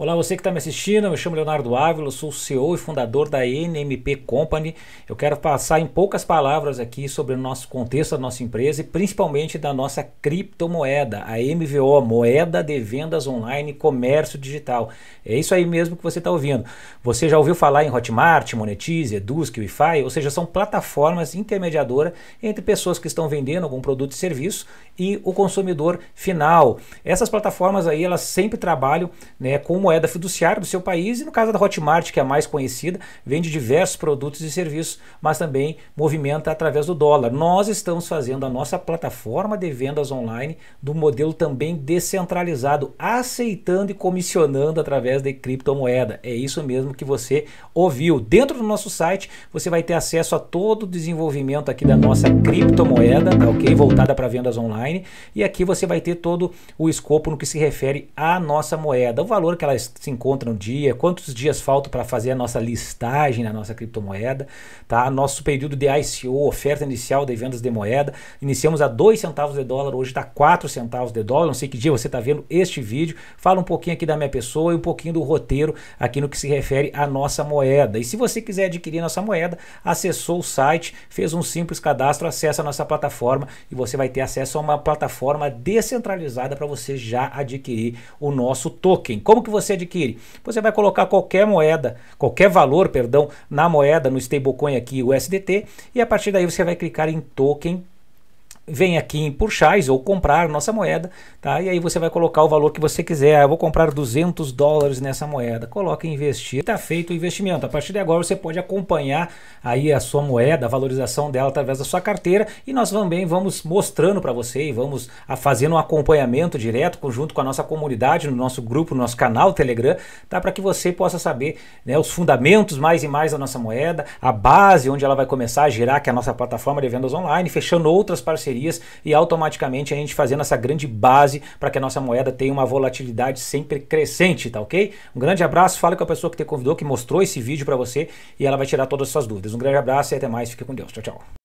Olá, você que está me assistindo, eu me chamo Leonardo Ávila, sou CEO e fundador da NMP Company. Eu quero passar em poucas palavras aqui sobre o nosso contexto a nossa empresa e principalmente da nossa criptomoeda, a MVO, Moeda de Vendas Online Comércio Digital. É isso aí mesmo que você está ouvindo. Você já ouviu falar em Hotmart, Monetize, Edusk, Wi-Fi? Ou seja, são plataformas intermediadoras entre pessoas que estão vendendo algum produto e serviço e o consumidor final. Essas plataformas aí, elas sempre trabalham né, com uma moeda fiduciária do seu país, e no caso da Hotmart, que é a mais conhecida, vende diversos produtos e serviços, mas também movimenta através do dólar. Nós estamos fazendo a nossa plataforma de vendas online do modelo também descentralizado, aceitando e comissionando através de criptomoeda. É isso mesmo que você ouviu. Dentro do nosso site, você vai ter acesso a todo o desenvolvimento aqui da nossa criptomoeda, tá ok? Voltada para vendas online. E aqui você vai ter todo o escopo no que se refere à nossa moeda, o valor que ela se encontra no dia, quantos dias faltam para fazer a nossa listagem na nossa criptomoeda, tá? Nosso período de ICO, oferta inicial de vendas de moeda, iniciamos a 2 centavos de dólar, hoje está 4 centavos de dólar, não sei que dia você está vendo este vídeo, fala um pouquinho aqui da minha pessoa e um pouquinho do roteiro aqui no que se refere à nossa moeda. E se você quiser adquirir nossa moeda, acessou o site, fez um simples cadastro, acessa a nossa plataforma e você vai ter acesso a uma plataforma descentralizada para você já adquirir o nosso token. Como que você você adquire? Você vai colocar qualquer moeda, qualquer valor, perdão, na moeda, no stablecoin aqui, o SDT, e a partir daí você vai clicar em token vem aqui em Purchais ou comprar nossa moeda, tá? E aí você vai colocar o valor que você quiser. Ah, eu vou comprar 200 dólares nessa moeda. Coloca em investir. Tá feito o investimento. A partir de agora você pode acompanhar aí a sua moeda, a valorização dela através da sua carteira e nós também vamos mostrando para você e vamos a fazendo um acompanhamento direto junto com a nossa comunidade, no nosso grupo, no nosso canal Telegram, tá? Para que você possa saber, né, os fundamentos mais e mais da nossa moeda, a base onde ela vai começar a girar, que é a nossa plataforma de vendas online, fechando outras parcerias parcerias e automaticamente a gente fazendo essa grande base para que a nossa moeda tenha uma volatilidade sempre crescente, tá ok? Um grande abraço, fale com a pessoa que te convidou, que mostrou esse vídeo para você e ela vai tirar todas as suas dúvidas. Um grande abraço e até mais, fique com Deus. Tchau, tchau.